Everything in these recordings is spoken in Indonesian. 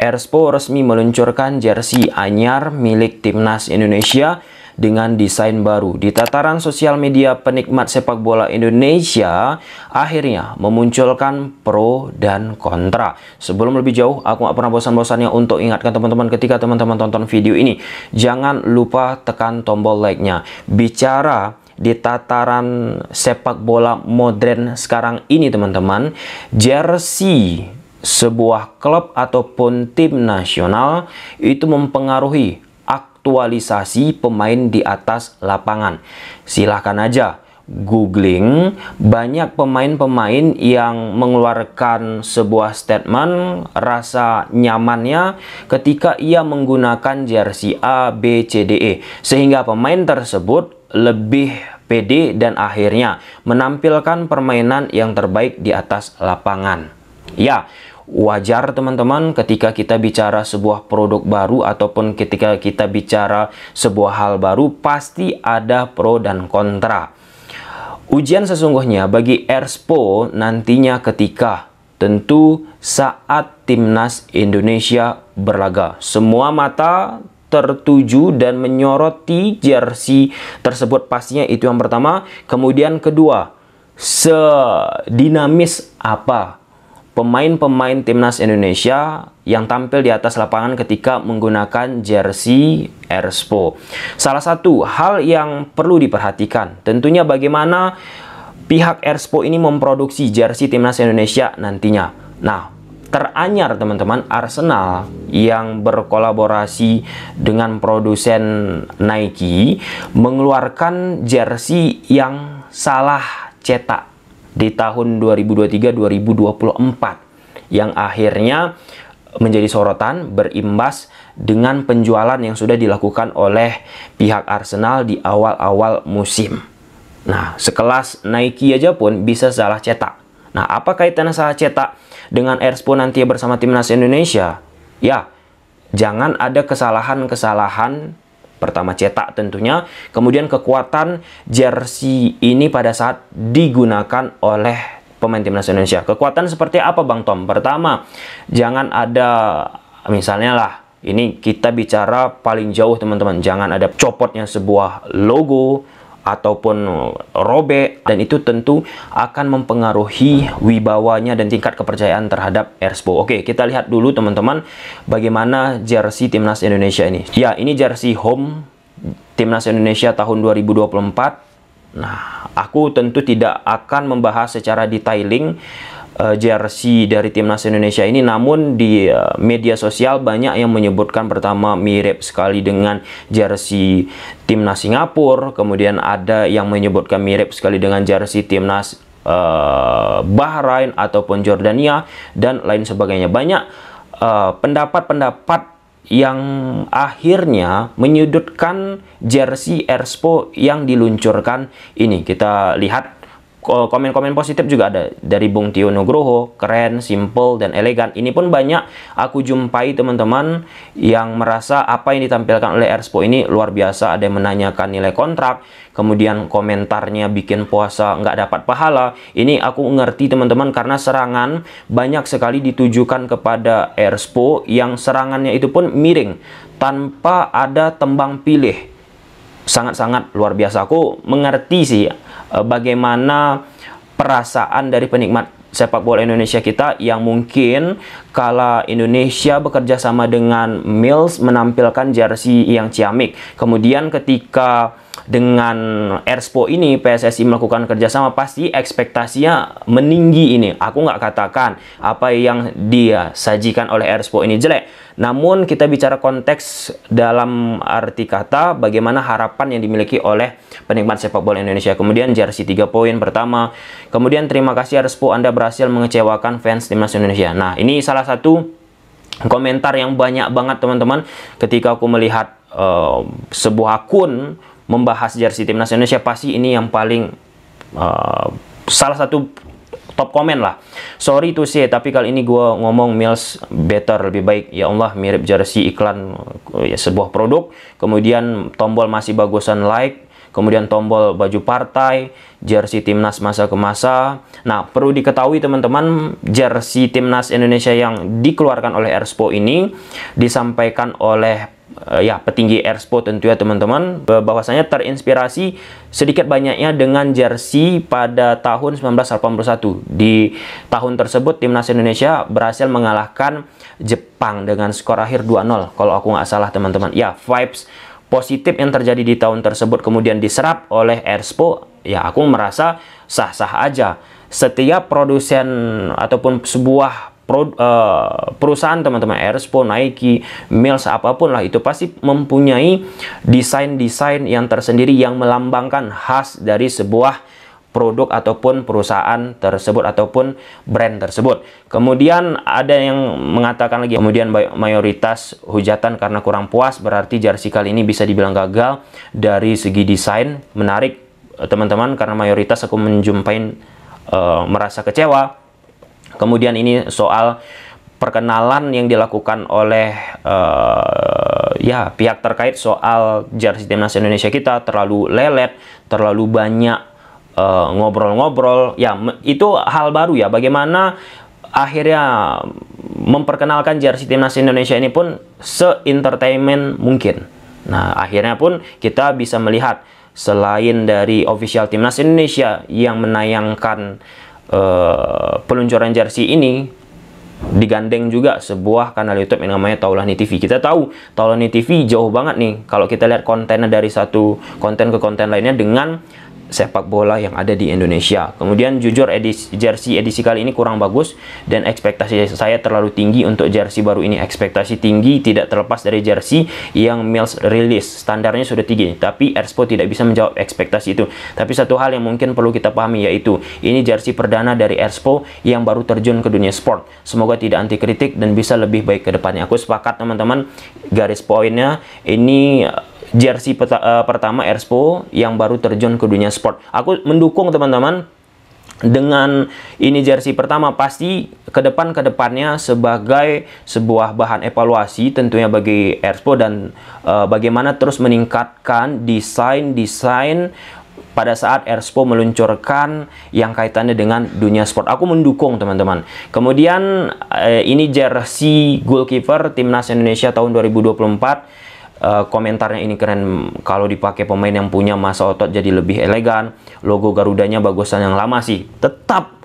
Erspo resmi meluncurkan jersey anyar milik timnas Indonesia dengan desain baru. Di tataran sosial media penikmat sepak bola Indonesia akhirnya memunculkan pro dan kontra. Sebelum lebih jauh, aku gak pernah bosan-bosannya untuk ingatkan teman-teman ketika teman-teman tonton video ini. Jangan lupa tekan tombol like-nya. Bicara di tataran sepak bola modern sekarang ini teman-teman, jersey sebuah klub ataupun tim nasional itu mempengaruhi aktualisasi pemain di atas lapangan. Silahkan aja googling banyak pemain-pemain yang mengeluarkan sebuah statement rasa nyamannya ketika ia menggunakan jersey A, B, C, D, E sehingga pemain tersebut lebih pede dan akhirnya menampilkan permainan yang terbaik di atas lapangan. Ya, wajar teman-teman ketika kita bicara sebuah produk baru ataupun ketika kita bicara sebuah hal baru pasti ada pro dan kontra. Ujian sesungguhnya bagi Erspo nantinya ketika tentu saat timnas Indonesia berlaga. Semua mata tertuju dan menyoroti jersey tersebut pastinya itu yang pertama. Kemudian kedua, sedinamis apa pemain-pemain timnas Indonesia yang tampil di atas lapangan ketika menggunakan jersey Erspo. Salah satu hal yang perlu diperhatikan tentunya bagaimana pihak Erspo ini memproduksi jersey timnas Indonesia nantinya. Nah, teranyar teman-teman Arsenal yang berkolaborasi dengan produsen Nike mengeluarkan jersey yang salah cetak di tahun 2023-2024 yang akhirnya menjadi sorotan berimbas dengan penjualan yang sudah dilakukan oleh pihak Arsenal di awal-awal musim. Nah, sekelas Nike aja pun bisa salah cetak. Nah, apa kaitannya salah cetak dengan Erspo nanti bersama timnas Indonesia? Ya, jangan ada kesalahan-kesalahan pertama cetak tentunya. Kemudian kekuatan jersey ini pada saat digunakan oleh pemain timnas Indonesia. Kekuatan seperti apa Bang Tom? Pertama, jangan ada misalnya lah ini kita bicara paling jauh teman-teman. Jangan ada copotnya sebuah logo ataupun robek dan itu tentu akan mempengaruhi wibawanya dan tingkat kepercayaan terhadap Erspo. Oke, kita lihat dulu teman-teman bagaimana jersey timnas Indonesia ini. Ya, ini jersey home timnas Indonesia tahun 2024. Nah, aku tentu tidak akan membahas secara detailing Eh, jersey dari timnas Indonesia ini namun di eh, media sosial banyak yang menyebutkan pertama mirip sekali dengan jersey timnas Singapura kemudian ada yang menyebutkan mirip sekali dengan jersey timnas uh, Bahrain ataupun Jordania dan lain sebagainya banyak pendapat-pendapat uh, yang akhirnya menyudutkan jersey Erspo yang diluncurkan ini kita lihat komen-komen positif juga ada dari Bung Tio Nugroho, keren, simple, dan elegan. Ini pun banyak aku jumpai teman-teman yang merasa apa yang ditampilkan oleh Erspo ini luar biasa. Ada yang menanyakan nilai kontrak, kemudian komentarnya bikin puasa nggak dapat pahala. Ini aku ngerti teman-teman karena serangan banyak sekali ditujukan kepada Erspo yang serangannya itu pun miring tanpa ada tembang pilih sangat-sangat luar biasa. Aku mengerti sih eh, bagaimana perasaan dari penikmat sepak bola Indonesia kita yang mungkin kala Indonesia bekerja sama dengan Mills menampilkan jersey yang ciamik. Kemudian ketika dengan Erspo ini PSSI melakukan kerjasama pasti ekspektasinya meninggi ini. Aku nggak katakan apa yang dia sajikan oleh Erspo ini jelek. Namun kita bicara konteks dalam arti kata bagaimana harapan yang dimiliki oleh penikmat sepak bola Indonesia. Kemudian jersey 3 poin pertama. Kemudian terima kasih Erspo Anda berhasil mengecewakan fans timnas Indonesia. Nah ini salah salah satu komentar yang banyak banget teman-teman ketika aku melihat uh, sebuah akun membahas jersey timnas Indonesia pasti ini yang paling uh, salah satu top komen lah. Sorry to say, tapi kali ini gue ngomong Mills better, lebih baik. Ya Allah, mirip jersey iklan ya, sebuah produk. Kemudian tombol masih bagusan like, kemudian tombol baju partai, jersey timnas masa ke masa. Nah, perlu diketahui teman-teman, jersey timnas Indonesia yang dikeluarkan oleh Erspo ini disampaikan oleh eh, ya petinggi Erspo tentu ya teman-teman eh, bahwasanya terinspirasi sedikit banyaknya dengan jersey pada tahun 1981 di tahun tersebut timnas Indonesia berhasil mengalahkan Jepang dengan skor akhir 2-0 kalau aku nggak salah teman-teman ya vibes positif yang terjadi di tahun tersebut kemudian diserap oleh Erspo, ya aku merasa sah-sah aja. Setiap produsen ataupun sebuah eh, perusahaan teman-teman Erspo, Nike, Mills apapun lah itu pasti mempunyai desain-desain yang tersendiri yang melambangkan khas dari sebuah produk ataupun perusahaan tersebut ataupun brand tersebut. Kemudian ada yang mengatakan lagi kemudian mayoritas hujatan karena kurang puas berarti jersey kali ini bisa dibilang gagal dari segi desain. Menarik eh, teman-teman karena mayoritas aku menjumpai uh, merasa kecewa. Kemudian ini soal perkenalan yang dilakukan oleh uh, ya pihak terkait soal jersey timnas Indonesia kita terlalu lelet, terlalu banyak Eh, ngobrol-ngobrol uh, ya itu hal baru ya bagaimana akhirnya memperkenalkan jersey timnas Indonesia ini pun se-entertainment mungkin. Nah, akhirnya pun kita bisa melihat selain dari official timnas Indonesia yang menayangkan uh, peluncuran jersey ini digandeng juga sebuah kanal YouTube yang namanya Taulani TV. Kita tahu Taulani TV jauh banget nih kalau kita lihat kontennya dari satu konten ke konten lainnya dengan sepak bola yang ada di Indonesia. Kemudian jujur edisi, jersey edisi kali ini kurang bagus dan ekspektasi saya terlalu tinggi untuk jersey baru ini. Ekspektasi tinggi tidak terlepas dari jersey yang Mills rilis. Standarnya sudah tinggi, tapi Erspo tidak bisa menjawab ekspektasi itu. Tapi satu hal yang mungkin perlu kita pahami yaitu ini jersey perdana dari Erspo yang baru terjun ke dunia sport. Semoga tidak anti kritik dan bisa lebih baik ke depannya. Aku sepakat teman-teman garis poinnya ini jersey peta, uh, pertama Erspo yang baru terjun ke dunia sport. Aku mendukung teman-teman dengan ini jersey pertama pasti ke depan ke depannya sebagai sebuah bahan evaluasi tentunya bagi Erspo dan uh, bagaimana terus meningkatkan desain-desain pada saat Erspo meluncurkan yang kaitannya dengan dunia sport. Aku mendukung teman-teman. Kemudian uh, ini jersey goalkeeper timnas Indonesia tahun 2024 uh, komentarnya ini keren kalau dipakai pemain yang punya masa otot jadi lebih elegan logo Garudanya bagusan yang lama sih tetap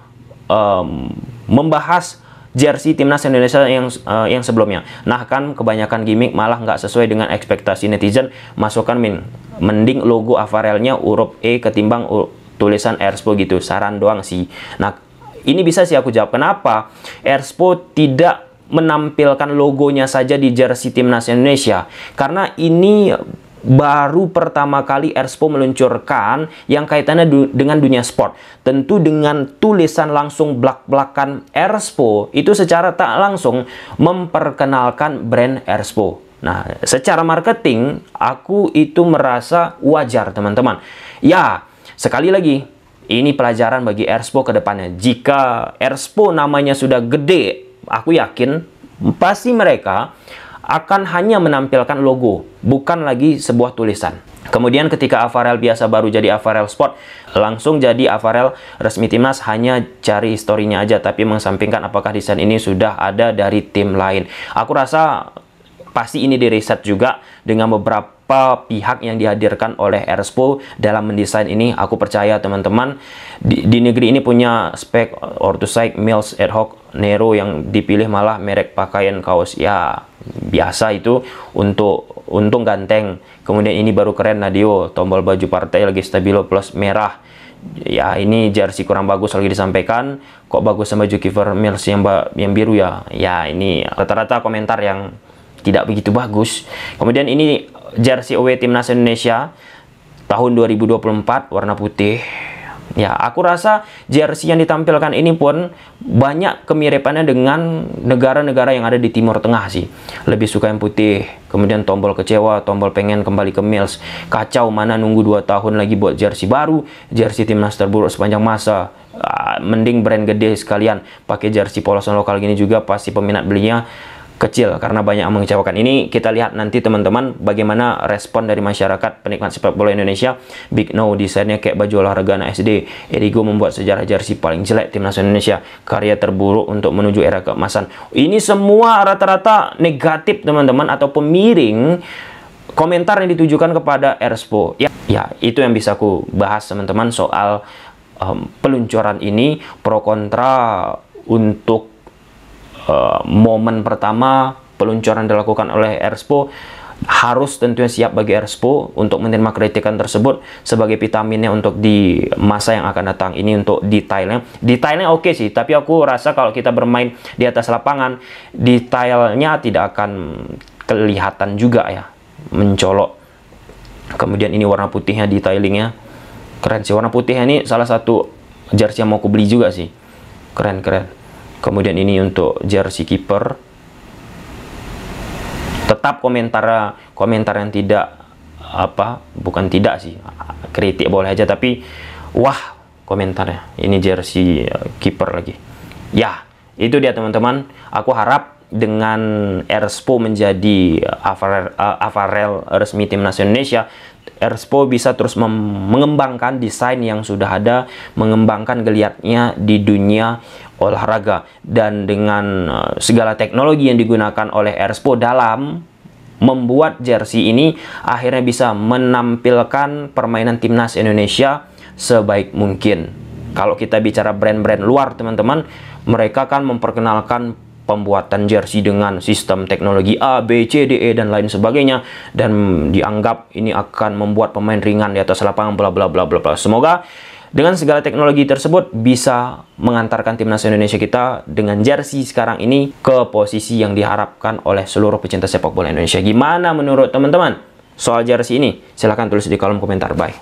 um, membahas jersey timnas Indonesia yang uh, yang sebelumnya. Nah kan kebanyakan gimmick malah nggak sesuai dengan ekspektasi netizen. Masukkan min, mending logo Avarelnya urup E ketimbang u, tulisan Erspo gitu. Saran doang sih. Nah ini bisa sih aku jawab kenapa Erspo tidak menampilkan logonya saja di jersey timnas Indonesia karena ini baru pertama kali Erspo meluncurkan yang kaitannya du dengan dunia sport. Tentu dengan tulisan langsung blak-blakan Erspo itu secara tak langsung memperkenalkan brand Erspo. Nah, secara marketing aku itu merasa wajar, teman-teman. Ya, sekali lagi ini pelajaran bagi Erspo ke depannya. Jika Erspo namanya sudah gede aku yakin pasti mereka akan hanya menampilkan logo, bukan lagi sebuah tulisan. Kemudian ketika Avarel biasa baru jadi Avarel Sport, langsung jadi Avarel resmi timnas hanya cari historinya aja, tapi mengesampingkan apakah desain ini sudah ada dari tim lain. Aku rasa pasti ini diriset juga dengan beberapa pihak yang dihadirkan oleh Erspo dalam mendesain ini aku percaya teman-teman di, di negeri ini punya spek orthosite, mills, ad hoc Nero yang dipilih malah merek pakaian kaos ya biasa itu untuk untung ganteng kemudian ini baru keren Nadio tombol baju partai lagi stabilo plus merah ya ini jersey kurang bagus lagi disampaikan kok bagus sama baju kiver Mills yang yang biru ya ya ini rata-rata komentar yang tidak begitu bagus kemudian ini jersey away timnas Indonesia tahun 2024 warna putih Ya, aku rasa jersey yang ditampilkan ini pun banyak kemiripannya dengan negara-negara yang ada di Timur Tengah sih. Lebih suka yang putih, kemudian tombol kecewa, tombol pengen kembali ke Mills. Kacau mana nunggu 2 tahun lagi buat jersey baru, jersey timnas terburuk sepanjang masa. Uh, mending brand gede sekalian pakai jersey polosan lokal gini juga pasti peminat belinya kecil karena banyak mengecewakan. Ini kita lihat nanti teman-teman bagaimana respon dari masyarakat penikmat sepak bola Indonesia. Big No desainnya kayak baju olahraga anak SD. Erigo membuat sejarah jersey paling jelek timnas Indonesia. Karya terburuk untuk menuju era keemasan. Ini semua rata-rata negatif teman-teman atau pemiring komentar yang ditujukan kepada Erspo. Ya, ya itu yang bisa aku bahas teman-teman soal um, peluncuran ini pro kontra untuk Eh, momen pertama peluncuran dilakukan oleh Erspo harus tentunya siap bagi Erspo untuk menerima kritikan tersebut sebagai vitaminnya untuk di masa yang akan datang ini untuk di Thailand di oke sih tapi aku rasa kalau kita bermain di atas lapangan detailnya tidak akan kelihatan juga ya mencolok kemudian ini warna putihnya detailingnya keren sih warna putihnya ini salah satu jersey yang mau aku beli juga sih keren keren kemudian ini untuk jersey keeper tetap komentar komentar yang tidak apa bukan tidak sih kritik boleh aja tapi wah komentarnya ini jersey keeper eh, kiper lagi ya itu dia teman-teman aku harap dengan Erspo menjadi eh, Avarel, uh, Avarel resmi timnas Indonesia Erspo bisa terus mengembangkan desain yang sudah ada, mengembangkan geliatnya di dunia olahraga dan dengan eh, segala teknologi yang digunakan oleh Erspo dalam membuat jersey ini akhirnya bisa menampilkan permainan timnas Indonesia sebaik mungkin. Kalau kita bicara brand-brand luar, teman-teman, mereka kan memperkenalkan pembuatan jersey dengan sistem teknologi A, B, C, D, E dan lain sebagainya dan dianggap ini akan membuat pemain ringan di atas lapangan bla bla bla bla bla. Semoga dengan segala teknologi tersebut bisa mengantarkan timnas Indonesia kita dengan jersey sekarang ini ke posisi yang diharapkan oleh seluruh pecinta sepak bola Indonesia. Gimana menurut teman-teman soal jersey ini? Silahkan tulis di kolom komentar. Bye.